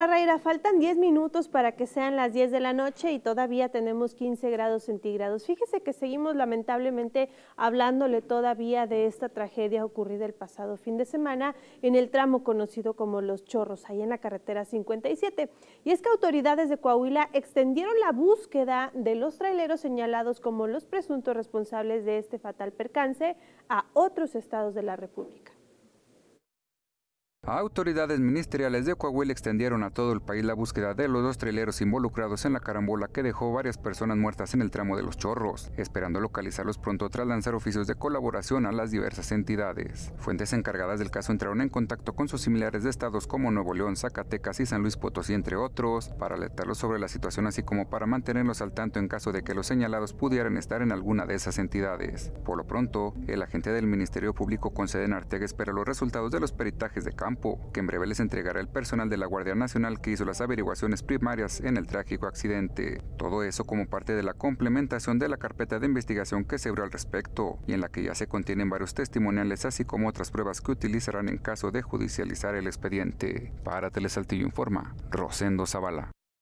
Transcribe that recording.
Raira, faltan 10 minutos para que sean las 10 de la noche y todavía tenemos 15 grados centígrados. Fíjese que seguimos lamentablemente hablándole todavía de esta tragedia ocurrida el pasado fin de semana en el tramo conocido como Los Chorros, ahí en la carretera 57. Y es que autoridades de Coahuila extendieron la búsqueda de los traileros señalados como los presuntos responsables de este fatal percance a otros estados de la República. Autoridades ministeriales de Coahuila extendieron a todo el país la búsqueda de los dos traileros involucrados en la carambola que dejó varias personas muertas en el tramo de los chorros, esperando localizarlos pronto tras lanzar oficios de colaboración a las diversas entidades. Fuentes encargadas del caso entraron en contacto con sus similares de estados como Nuevo León, Zacatecas y San Luis Potosí, entre otros, para alertarlos sobre la situación así como para mantenerlos al tanto en caso de que los señalados pudieran estar en alguna de esas entidades. Por lo pronto, el agente del Ministerio Público con Arteaga espera los resultados de los peritajes de campo que en breve les entregará el personal de la Guardia Nacional que hizo las averiguaciones primarias en el trágico accidente. Todo eso como parte de la complementación de la carpeta de investigación que se abrió al respecto y en la que ya se contienen varios testimoniales así como otras pruebas que utilizarán en caso de judicializar el expediente. Para Telesaltillo informa Rosendo Zavala.